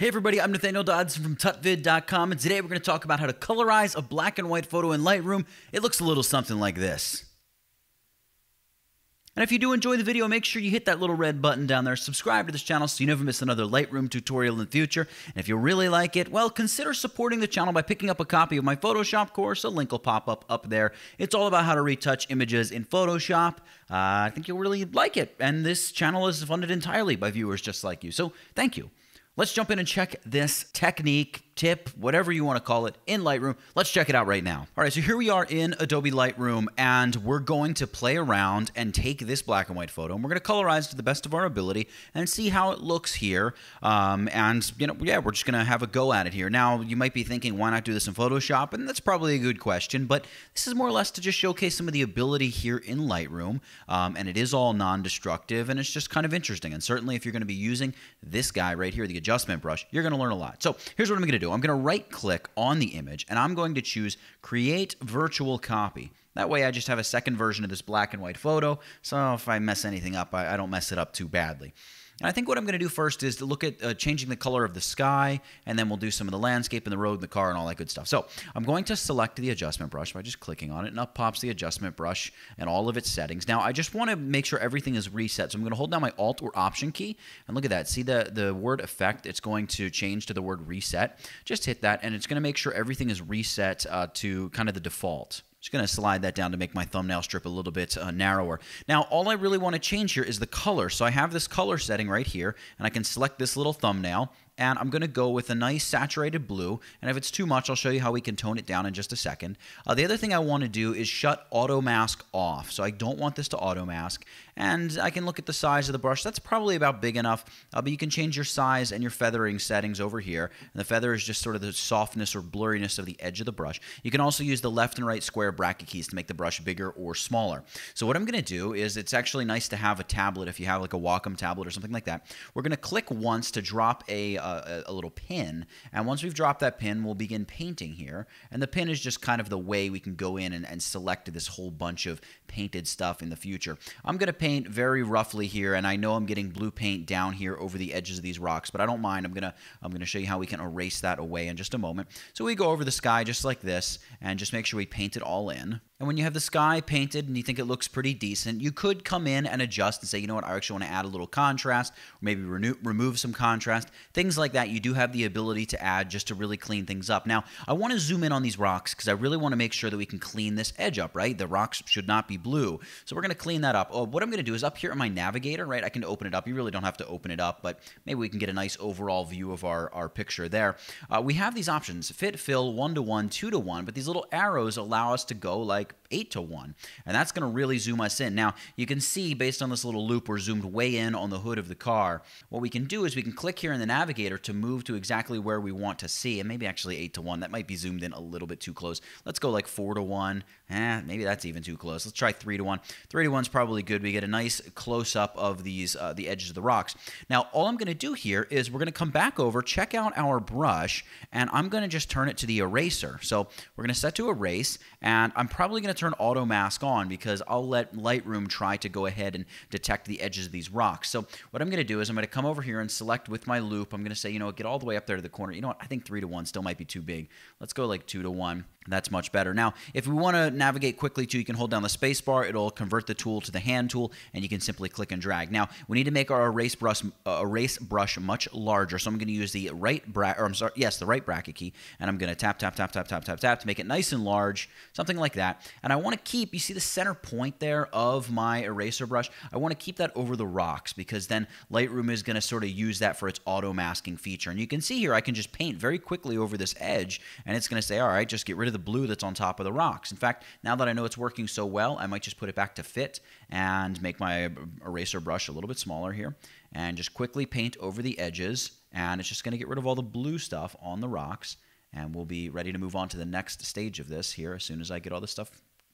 Hey everybody, I'm Nathaniel Dodson from tutvid.com and today we're going to talk about how to colorize a black and white photo in Lightroom. It looks a little something like this. And if you do enjoy the video, make sure you hit that little red button down there. Subscribe to this channel so you never miss another Lightroom tutorial in the future. And if you really like it, well, consider supporting the channel by picking up a copy of my Photoshop course. A link will pop up up there. It's all about how to retouch images in Photoshop. Uh, I think you'll really like it. And this channel is funded entirely by viewers just like you. So thank you. Let's jump in and check this technique tip, whatever you want to call it, in Lightroom. Let's check it out right now. All right, so here we are in Adobe Lightroom, and we're going to play around and take this black and white photo, and we're going to colorize to the best of our ability and see how it looks here. Um, and, you know, yeah, we're just going to have a go at it here. Now, you might be thinking, why not do this in Photoshop? And that's probably a good question, but this is more or less to just showcase some of the ability here in Lightroom, um, and it is all non-destructive, and it's just kind of interesting. And certainly if you're going to be using this guy right here, the adjustment brush, you're going to learn a lot. So here's what I'm going to do. I'm going to right click on the image and I'm going to choose create virtual copy. That way I just have a second version of this black and white photo. So if I mess anything up, I, I don't mess it up too badly. And I think what I'm going to do first is to look at uh, changing the color of the sky, and then we'll do some of the landscape and the road and the car and all that good stuff. So I'm going to select the adjustment brush by just clicking on it, and up pops the adjustment brush and all of its settings. Now I just want to make sure everything is reset, so I'm going to hold down my Alt or Option key, and look at that. See the, the word effect? It's going to change to the word reset. Just hit that, and it's going to make sure everything is reset uh, to kind of the default just going to slide that down to make my thumbnail strip a little bit uh, narrower. Now, all I really want to change here is the color. So I have this color setting right here, and I can select this little thumbnail, and I'm going to go with a nice saturated blue. And if it's too much, I'll show you how we can tone it down in just a second. Uh, the other thing I want to do is shut auto mask off. So I don't want this to auto mask and I can look at the size of the brush. That's probably about big enough, uh, but you can change your size and your feathering settings over here. And the feather is just sort of the softness or blurriness of the edge of the brush. You can also use the left and right square bracket keys to make the brush bigger or smaller. So what I'm going to do is it's actually nice to have a tablet if you have like a Wacom tablet or something like that. We're going to click once to drop a, uh, a, a little pin. And once we've dropped that pin, we'll begin painting here. And the pin is just kind of the way we can go in and, and select this whole bunch of painted stuff in the future. I'm going to paint very roughly here, and I know I'm getting blue paint down here over the edges of these rocks, but I don't mind. I'm gonna I'm gonna show you how we can erase that away in just a moment. So we go over the sky just like this, and just make sure we paint it all in. And when you have the sky painted and you think it looks pretty decent, you could come in and adjust and say, you know what, I actually want to add a little contrast, or maybe renew, remove some contrast, things like that. You do have the ability to add just to really clean things up. Now, I want to zoom in on these rocks because I really want to make sure that we can clean this edge up, right? The rocks should not be blue. So we're going to clean that up. Oh, what I'm going to do is up here in my navigator, right, I can open it up. You really don't have to open it up, but maybe we can get a nice overall view of our, our picture there. Uh, we have these options, fit, fill, one-to-one, two-to-one, but these little arrows allow us to go like like eight to one. And that's going to really zoom us in. Now, you can see based on this little loop, we're zoomed way in on the hood of the car. What we can do is we can click here in the navigator to move to exactly where we want to see. And maybe actually eight to one. That might be zoomed in a little bit too close. Let's go like four to one. Eh, maybe that's even too close. Let's try three to one. Three to one is probably good. We get a nice close up of these uh, the edges of the rocks. Now, all I'm going to do here is we're going to come back over, check out our brush, and I'm going to just turn it to the eraser. So we're going to set to erase, and I'm probably going to turn auto mask on because I'll let Lightroom try to go ahead and detect the edges of these rocks. So what I'm going to do is I'm going to come over here and select with my loop. I'm going to say, you know, get all the way up there to the corner. You know what? I think three to one still might be too big. Let's go like two to one that's much better. Now, if we want to navigate quickly too, you can hold down the space bar. It'll convert the tool to the hand tool, and you can simply click and drag. Now, we need to make our erase brush, uh, erase brush much larger, so I'm going to use the right bracket, or I'm sorry, yes, the right bracket key, and I'm going to tap, tap, tap, tap, tap, tap, tap to make it nice and large, something like that. And I want to keep, you see the center point there of my eraser brush? I want to keep that over the rocks because then Lightroom is going to sort of use that for its auto masking feature. And you can see here, I can just paint very quickly over this edge, and it's going to say, all right, just get rid of the blue that's on top of the rocks. In fact, now that I know it's working so well, I might just put it back to fit and make my eraser brush a little bit smaller here and just quickly paint over the edges. And it's just going to get rid of all the blue stuff on the rocks. And we'll be ready to move on to the next stage of this here as soon as I get all this stuff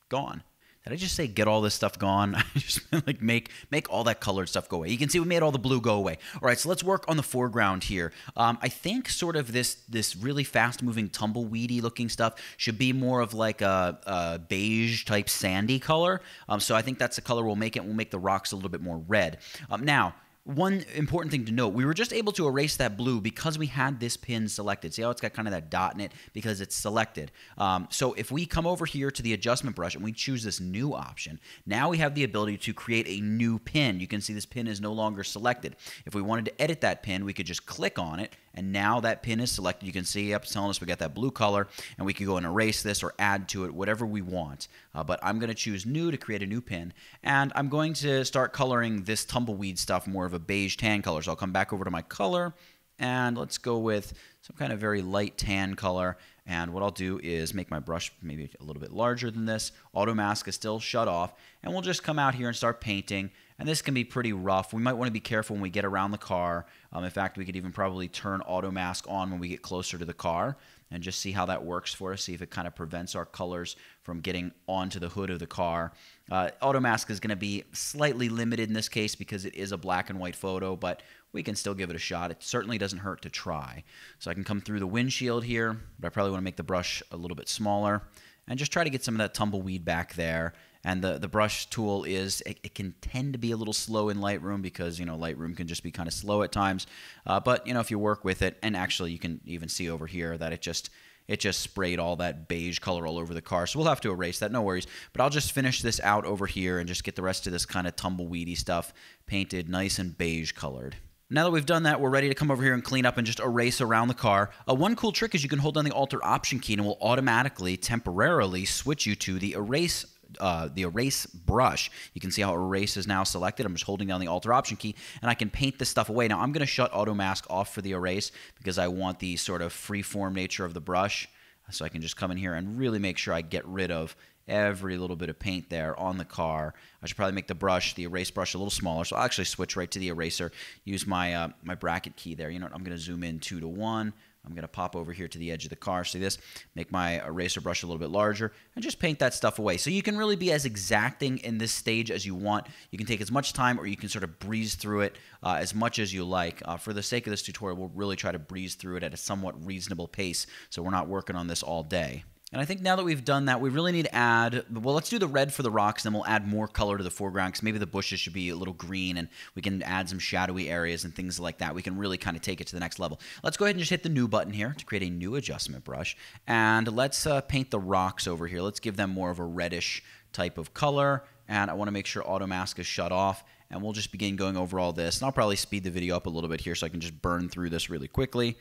gone. Did I just say get all this stuff gone? I just like make make all that colored stuff go away. You can see we made all the blue go away. All right, so let's work on the foreground here. Um, I think sort of this this really fast moving tumbleweedy looking stuff should be more of like a, a beige type sandy color. Um, so I think that's the color we'll make it. We'll make the rocks a little bit more red. Um, now one important thing to note, we were just able to erase that blue because we had this pin selected. See how it's got kind of that dot in it because it's selected. Um, so if we come over here to the adjustment brush and we choose this new option, now we have the ability to create a new pin. You can see this pin is no longer selected. If we wanted to edit that pin, we could just click on it and now that pin is selected. You can see up telling us we got that blue color, and we can go and erase this or add to it, whatever we want. Uh, but I'm going to choose new to create a new pin, and I'm going to start coloring this tumbleweed stuff more of a beige tan color. So I'll come back over to my color, and let's go with some kind of very light tan color. And what I'll do is make my brush maybe a little bit larger than this. Auto mask is still shut off. And we'll just come out here and start painting and this can be pretty rough. We might want to be careful when we get around the car. Um, in fact, we could even probably turn auto mask on when we get closer to the car and just see how that works for us, see if it kind of prevents our colors from getting onto the hood of the car. Uh, auto mask is going to be slightly limited in this case because it is a black and white photo, but we can still give it a shot. It certainly doesn't hurt to try. So I can come through the windshield here, but I probably want to make the brush a little bit smaller and just try to get some of that tumbleweed back there and the the brush tool is it, it, can tend to be a little slow in Lightroom because you know Lightroom can just be kind of slow at times. Uh, but you know if you work with it, and actually you can even see over here that it just it just sprayed all that beige color all over the car. So we'll have to erase that, no worries. But I'll just finish this out over here and just get the rest of this kind of tumbleweedy stuff painted nice and beige colored. Now that we've done that, we're ready to come over here and clean up and just erase around the car. Uh, one cool trick is you can hold down the Alt or Option key and it will automatically, temporarily switch you to the erase uh, the erase brush. You can see how erase is now selected. I'm just holding down the Alt or Option key, and I can paint this stuff away. Now I'm going to shut Auto Mask off for the erase because I want the sort of freeform nature of the brush. So I can just come in here and really make sure I get rid of every little bit of paint there on the car. I should probably make the brush, the erase brush, a little smaller. So I'll actually switch right to the eraser, use my uh, my bracket key there. You know what? I'm going to zoom in 2 to 1. I'm going to pop over here to the edge of the car. See this? Make my eraser brush a little bit larger and just paint that stuff away. So you can really be as exacting in this stage as you want. You can take as much time or you can sort of breeze through it uh, as much as you like. Uh, for the sake of this tutorial, we'll really try to breeze through it at a somewhat reasonable pace so we're not working on this all day. And I think now that we've done that, we really need to add, well, let's do the red for the rocks, and then we'll add more color to the foreground, because maybe the bushes should be a little green, and we can add some shadowy areas and things like that. We can really kind of take it to the next level. Let's go ahead and just hit the new button here to create a new adjustment brush, and let's uh, paint the rocks over here. Let's give them more of a reddish type of color, and I want to make sure auto mask is shut off, and we'll just begin going over all this, and I'll probably speed the video up a little bit here so I can just burn through this really quickly,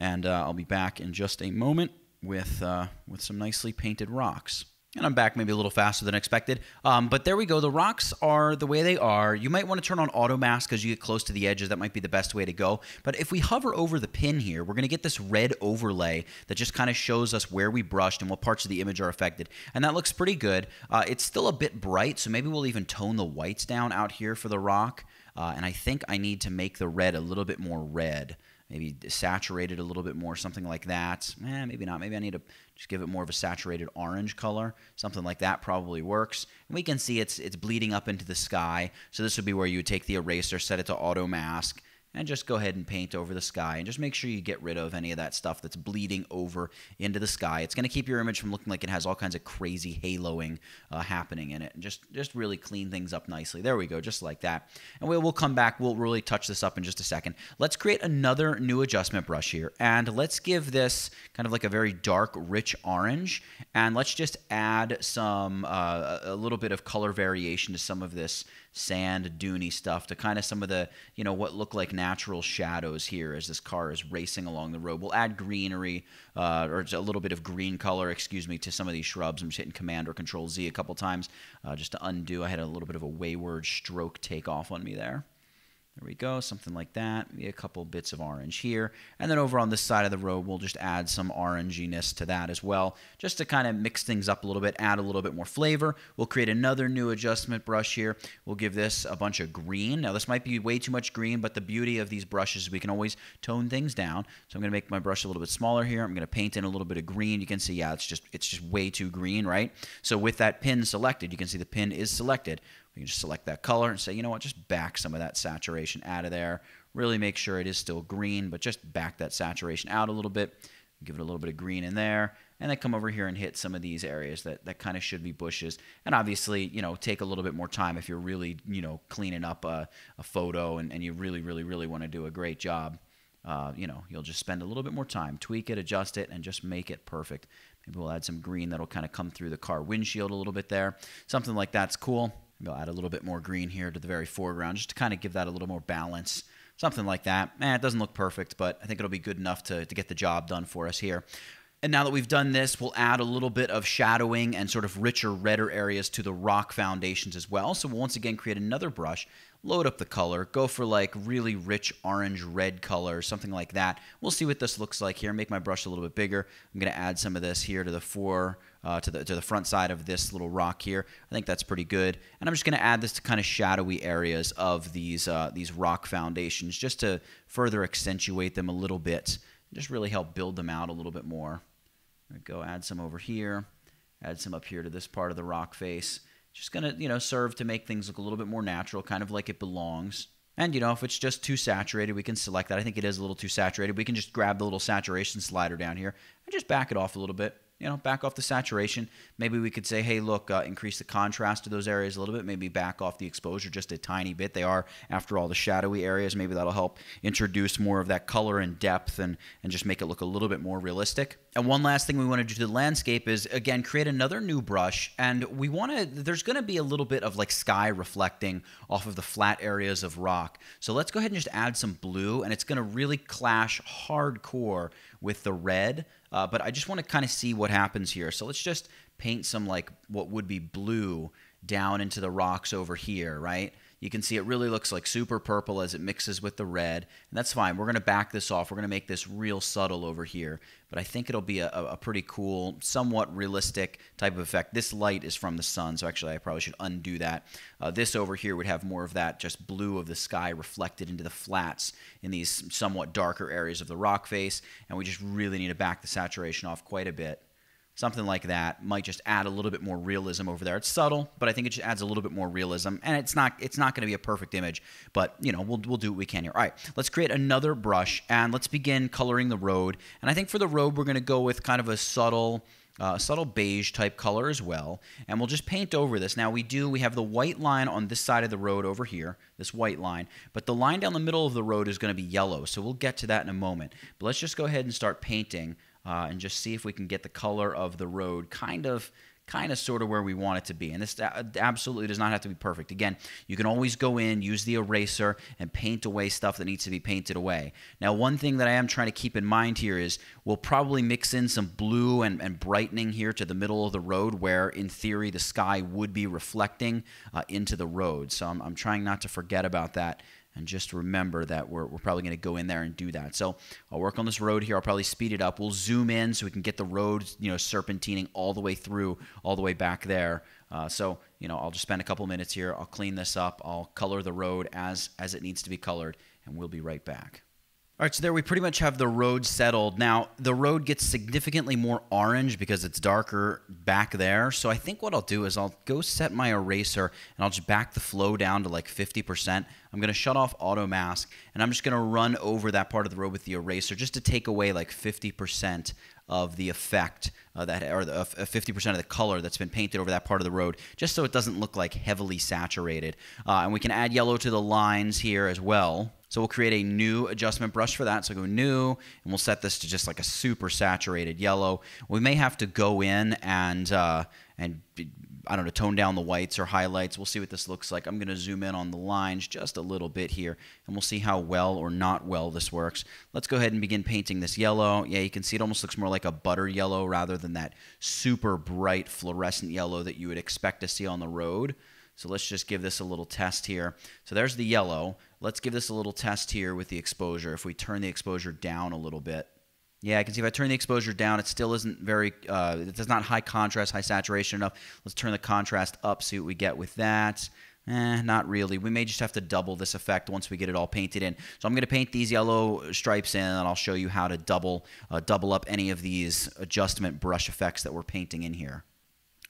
and uh, I'll be back in just a moment with, uh, with some nicely painted rocks. And I'm back maybe a little faster than expected. Um, but there we go. The rocks are the way they are. You might want to turn on auto mask because you get close to the edges. That might be the best way to go. But if we hover over the pin here, we're going to get this red overlay that just kind of shows us where we brushed and what parts of the image are affected. And that looks pretty good. Uh, it's still a bit bright, so maybe we'll even tone the whites down out here for the rock. Uh, and I think I need to make the red a little bit more red maybe saturated a little bit more, something like that. Eh, maybe not. Maybe I need to just give it more of a saturated orange color. Something like that probably works. And we can see it's it's bleeding up into the sky. So this would be where you would take the eraser, set it to auto mask, and just go ahead and paint over the sky and just make sure you get rid of any of that stuff that's bleeding over into the sky. It's going to keep your image from looking like it has all kinds of crazy haloing uh, happening in it and just, just really clean things up nicely. There we go, just like that. And we, will come back. We'll really touch this up in just a second. Let's create another new adjustment brush here and let's give this kind of like a very dark, rich orange and let's just add some, uh, a little bit of color variation to some of this sand duney stuff to kind of some of the you know what look like natural shadows here as this car is racing along the road we'll add greenery uh, or a little bit of green color excuse me to some of these shrubs i'm just hitting command or control z a couple times uh, just to undo i had a little bit of a wayward stroke take off on me there there we go, something like that. Maybe a couple bits of orange here. And then over on this side of the road, we'll just add some oranginess to that as well, just to kind of mix things up a little bit, add a little bit more flavor. We'll create another new adjustment brush here. We'll give this a bunch of green. Now, this might be way too much green, but the beauty of these brushes, we can always tone things down. So I'm going to make my brush a little bit smaller here. I'm going to paint in a little bit of green. You can see, yeah, it's just, it's just way too green, right? So with that pin selected, you can see the pin is selected we can just select that color and say, you know what, just back some of that saturation out of there. Really make sure it is still green, but just back that saturation out a little bit. Give it a little bit of green in there. And then come over here and hit some of these areas that, that kind of should be bushes. And obviously, you know, take a little bit more time if you're really, you know, cleaning up a, a photo and, and you really, really, really want to do a great job. Uh, you know, you'll just spend a little bit more time, tweak it, adjust it, and just make it perfect. Maybe we'll add some green that'll kind of come through the car windshield a little bit there. Something like that's cool. Maybe I'll add a little bit more green here to the very foreground just to kind of give that a little more balance. Something like that. Eh, it doesn't look perfect, but I think it'll be good enough to, to get the job done for us here. And now that we've done this, we'll add a little bit of shadowing and sort of richer, redder areas to the rock foundations as well. So we'll once again create another brush, load up the color, go for like really rich orange-red color, something like that. We'll see what this looks like here. Make my brush a little bit bigger. I'm going to add some of this here to the fore uh, to the to the front side of this little rock here. I think that's pretty good. And I'm just going to add this to kind of shadowy areas of these uh, these rock foundations just to further accentuate them a little bit. Just really help build them out a little bit more. Go add some over here. Add some up here to this part of the rock face. Just going to you know serve to make things look a little bit more natural, kind of like it belongs. And you know, if it's just too saturated, we can select that. I think it is a little too saturated. We can just grab the little saturation slider down here and just back it off a little bit you know, back off the saturation. Maybe we could say, hey, look, uh, increase the contrast to those areas a little bit. Maybe back off the exposure just a tiny bit. They are, after all, the shadowy areas. Maybe that'll help introduce more of that color and depth and, and just make it look a little bit more realistic. And one last thing we want to do to the landscape is again create another new brush, and we want to. There's going to be a little bit of like sky reflecting off of the flat areas of rock. So let's go ahead and just add some blue, and it's going to really clash hardcore with the red. Uh, but I just want to kind of see what happens here. So let's just paint some like what would be blue down into the rocks over here, right? You can see it really looks like super purple as it mixes with the red. And that's fine. We're going to back this off. We're going to make this real subtle over here. But I think it'll be a, a pretty cool, somewhat realistic type of effect. This light is from the sun, so actually I probably should undo that. Uh, this over here would have more of that just blue of the sky reflected into the flats in these somewhat darker areas of the rock face. And we just really need to back the saturation off quite a bit something like that might just add a little bit more realism over there. It's subtle, but I think it just adds a little bit more realism. And it's not it's not going to be a perfect image, but you know we'll we'll do what we can here. All right, let's create another brush and let's begin coloring the road. And I think for the road we're going to go with kind of a subtle. Uh, subtle beige type color as well and we'll just paint over this now we do we have the white line on this side of the road over here this white line but the line down the middle of the road is going to be yellow so we'll get to that in a moment but let's just go ahead and start painting uh, and just see if we can get the color of the road kind of kind of sort of where we want it to be. And this uh, absolutely does not have to be perfect. Again, you can always go in, use the eraser, and paint away stuff that needs to be painted away. Now, one thing that I am trying to keep in mind here is we'll probably mix in some blue and, and brightening here to the middle of the road where, in theory, the sky would be reflecting uh, into the road. So I'm, I'm trying not to forget about that and just remember that we're, we're probably going to go in there and do that. So I'll work on this road here. I'll probably speed it up. We'll zoom in so we can get the road, you know, serpentining all the way through, all the way back there. Uh, so you know, I'll just spend a couple minutes here. I'll clean this up. I'll color the road as as it needs to be colored, and we'll be right back. All right, so there we pretty much have the road settled. Now, the road gets significantly more orange because it's darker back there. So I think what I'll do is I'll go set my eraser and I'll just back the flow down to like 50%. I'm going to shut off auto mask and I'm just going to run over that part of the road with the eraser just to take away like 50% of the effect uh, that or 50% of the color that's been painted over that part of the road just so it doesn't look like heavily saturated. Uh, and we can add yellow to the lines here as well so we'll create a new adjustment brush for that. So go new, and we'll set this to just like a super saturated yellow. We may have to go in and, uh, and I don't know, tone down the whites or highlights. We'll see what this looks like. I'm going to zoom in on the lines just a little bit here, and we'll see how well or not well this works. Let's go ahead and begin painting this yellow. Yeah, you can see it almost looks more like a butter yellow rather than that super bright fluorescent yellow that you would expect to see on the road. So let's just give this a little test here. So there's the yellow. Let's give this a little test here with the exposure. If we turn the exposure down a little bit, yeah, I can see if I turn the exposure down, it still isn't very, uh, not high contrast, high saturation enough. Let's turn the contrast up, see what we get with that. Eh, not really. We may just have to double this effect once we get it all painted in. So I'm going to paint these yellow stripes in, and I'll show you how to double, uh, double up any of these adjustment brush effects that we're painting in here.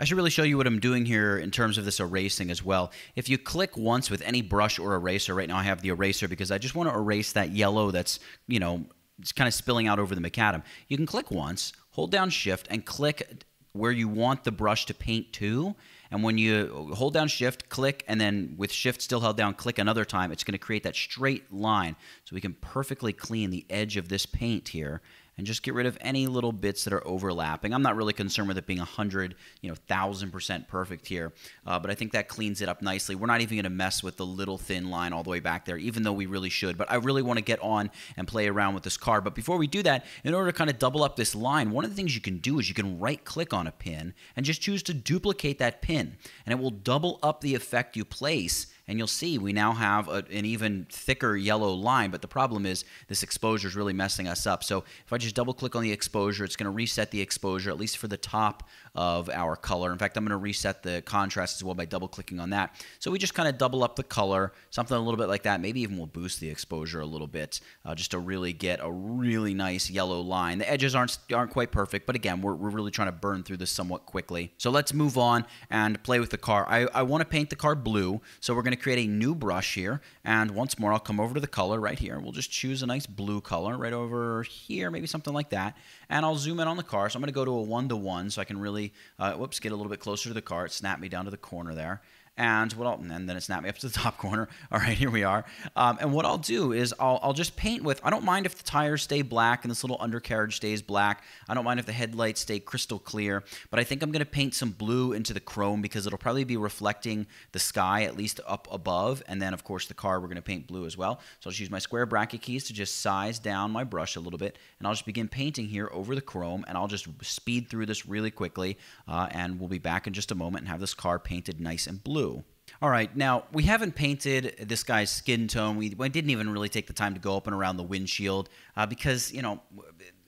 I should really show you what I'm doing here in terms of this erasing as well. If you click once with any brush or eraser, right now I have the eraser because I just want to erase that yellow that's, you know, it's kind of spilling out over the macadam. You can click once, hold down shift and click where you want the brush to paint to. And when you hold down shift, click, and then with shift still held down, click another time, it's going to create that straight line. So we can perfectly clean the edge of this paint here and just get rid of any little bits that are overlapping. I'm not really concerned with it being 100, you know, 1000% perfect here, uh, but I think that cleans it up nicely. We're not even going to mess with the little thin line all the way back there, even though we really should. But I really want to get on and play around with this card. But before we do that, in order to kind of double up this line, one of the things you can do is you can right click on a pin and just choose to duplicate that pin, and it will double up the effect you place and you'll see we now have a, an even thicker yellow line, but the problem is this exposure is really messing us up. So if I just double click on the exposure, it's going to reset the exposure, at least for the top of our color. In fact, I'm going to reset the contrast as well by double clicking on that. So we just kind of double up the color, something a little bit like that. Maybe even we'll boost the exposure a little bit uh, just to really get a really nice yellow line. The edges aren't, aren't quite perfect, but again, we're, we're really trying to burn through this somewhat quickly. So let's move on and play with the car. I, I want to paint the car blue, so we're going to create a new brush here. And once more, I'll come over to the color right here. We'll just choose a nice blue color right over here, maybe something like that. And I'll zoom in on the car. So I'm going to go to a one-to-one -one so I can really, uh, whoops, get a little bit closer to the car. It snapped me down to the corner there. And what I'll, and then it snapped me up to the top corner. All right, here we are. Um, and what I'll do is I'll, I'll just paint with, I don't mind if the tires stay black and this little undercarriage stays black. I don't mind if the headlights stay crystal clear, but I think I'm going to paint some blue into the chrome because it'll probably be reflecting the sky, at least up above. And then of course the car, we're going to paint blue as well. So I'll just use my square bracket keys to just size down my brush a little bit. And I'll just begin painting here over the chrome and I'll just speed through this really quickly. Uh, and we'll be back in just a moment and have this car painted nice and blue blue. All right, now we haven't painted this guy's skin tone. We, we, didn't even really take the time to go up and around the windshield uh, because, you know,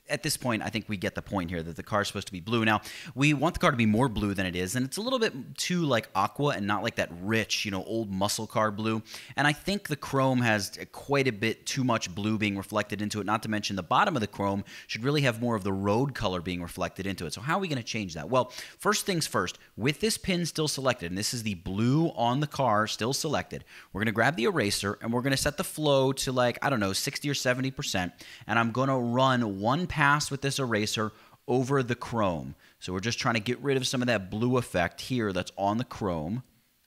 at this point, I think we get the point here that the car is supposed to be blue. Now, we want the car to be more blue than it is, and it's a little bit too like aqua and not like that rich, you know, old muscle car blue. And I think the chrome has quite a bit too much blue being reflected into it, not to mention the bottom of the chrome should really have more of the road color being reflected into it. So, how are we going to change that? Well, first things first, with this pin still selected, and this is the blue on the car still selected, we're going to grab the eraser and we're going to set the flow to like, I don't know, 60 or 70%, and I'm going to run one Pass with this eraser over the chrome. So we're just trying to get rid of some of that blue effect here that's on the chrome,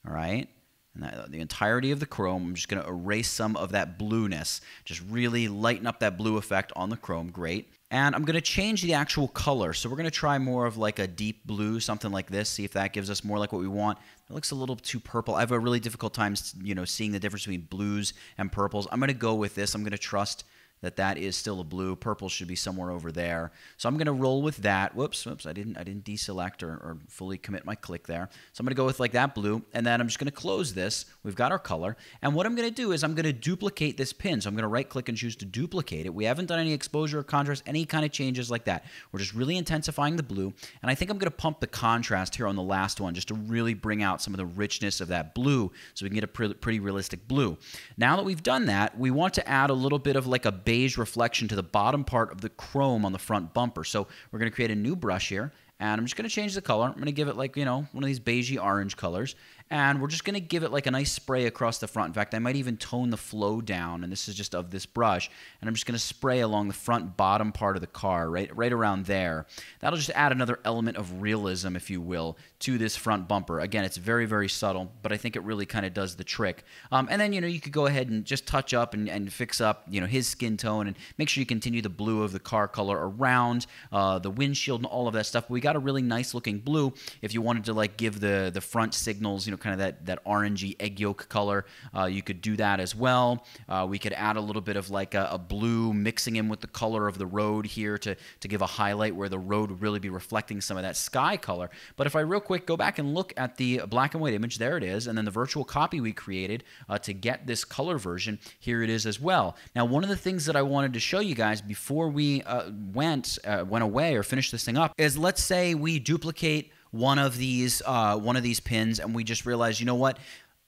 all right? And that, the entirety of the chrome, I'm just going to erase some of that blueness. Just really lighten up that blue effect on the chrome, great. And I'm going to change the actual color. So we're going to try more of like a deep blue, something like this, see if that gives us more like what we want. It looks a little too purple. I have a really difficult time, you know, seeing the difference between blues and purples. I'm going to go with this. I'm going to trust that that is still a blue. Purple should be somewhere over there. So I'm going to roll with that. Whoops, whoops, I didn't, I didn't deselect or, or fully commit my click there. So I'm going to go with like that blue, and then I'm just going to close this. We've got our color. And what I'm going to do is I'm going to duplicate this pin. So I'm going to right click and choose to duplicate it. We haven't done any exposure or contrast, any kind of changes like that. We're just really intensifying the blue. And I think I'm going to pump the contrast here on the last one just to really bring out some of the richness of that blue so we can get a pretty realistic blue. Now that we've done that, we want to add a little bit of like a beige reflection to the bottom part of the chrome on the front bumper. So we're going to create a new brush here and I'm just going to change the color. I'm going to give it like, you know, one of these beigey orange colors. And we're just going to give it like a nice spray across the front. In fact, I might even tone the flow down. And this is just of this brush. And I'm just going to spray along the front bottom part of the car, right, right around there. That'll just add another element of realism, if you will, to this front bumper. Again, it's very, very subtle, but I think it really kind of does the trick. Um, and then, you know, you could go ahead and just touch up and, and fix up, you know, his skin tone and make sure you continue the blue of the car color around uh, the windshield and all of that stuff. We got a really nice looking blue. If you wanted to like give the the front signals, you know, kind of that that orangey egg yolk color, uh, you could do that as well. Uh, we could add a little bit of like a, a, blue mixing in with the color of the road here to to give a highlight where the road would really be reflecting some of that sky color. But if I real quick go back and look at the black and white image, there it is, and then the virtual copy we created uh, to get this color version, here it is as well. Now, one of the things that I wanted to show you guys before we uh, went uh, went away or finished this thing up is let's say say we duplicate one of these uh, one of these pins and we just realize, you know what?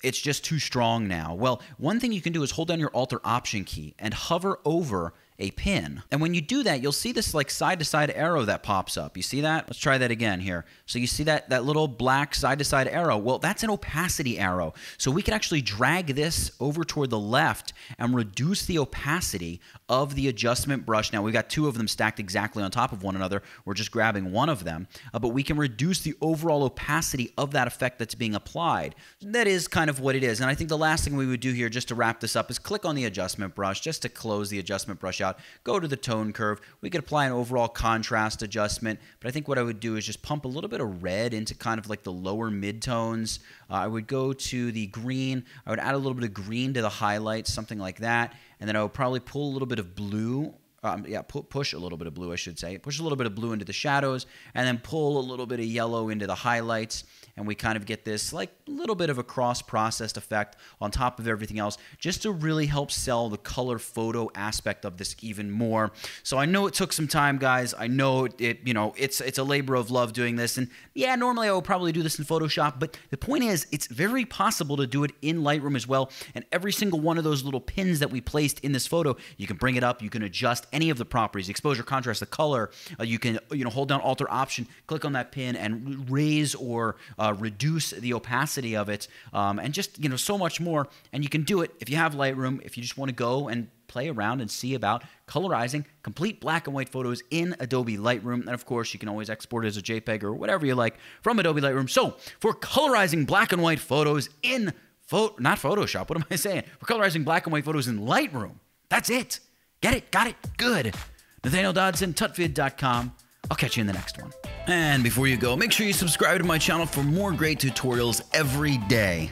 It's just too strong now. Well, one thing you can do is hold down your Alt or Option key and hover over a pin. And when you do that, you'll see this like side to side arrow that pops up. You see that? Let's try that again here. So you see that, that little black side to side arrow? Well, that's an opacity arrow. So we can actually drag this over toward the left and reduce the opacity of the adjustment brush. Now we've got two of them stacked exactly on top of one another. We're just grabbing one of them, uh, but we can reduce the overall opacity of that effect that's being applied. That is kind of what it is. And I think the last thing we would do here just to wrap this up is click on the adjustment brush just to close the adjustment brush out shot, go to the tone curve. We could apply an overall contrast adjustment, but I think what I would do is just pump a little bit of red into kind of like the lower midtones. Uh, I would go to the green. I would add a little bit of green to the highlights, something like that. And then I would probably pull a little bit of blue um, yeah, pu push a little bit of blue, I should say. Push a little bit of blue into the shadows, and then pull a little bit of yellow into the highlights, and we kind of get this like little bit of a cross-processed effect on top of everything else, just to really help sell the color photo aspect of this even more. So I know it took some time, guys. I know it, it you know, it's it's a labor of love doing this, and yeah, normally I would probably do this in Photoshop, but the point is, it's very possible to do it in Lightroom as well. And every single one of those little pins that we placed in this photo, you can bring it up, you can adjust any of the properties, exposure, contrast, the color. Uh, you can you know hold down Alter Option, click on that pin, and raise or uh, reduce the opacity of it, um, and just you know so much more. And you can do it if you have Lightroom. If you just want to go and play around and see about colorizing complete black and white photos in Adobe Lightroom. And of course, you can always export it as a JPEG or whatever you like from Adobe Lightroom. So, for colorizing black and white photos in photo, not Photoshop, what am I saying? For colorizing black and white photos in Lightroom, that's it. Get it? Got it? Good. Nathaniel Dodson, tutvid.com. I'll catch you in the next one. And before you go, make sure you subscribe to my channel for more great tutorials every day.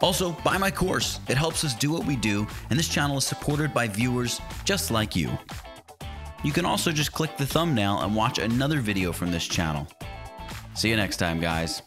Also, buy my course. It helps us do what we do, and this channel is supported by viewers just like you. You can also just click the thumbnail and watch another video from this channel. See you next time, guys.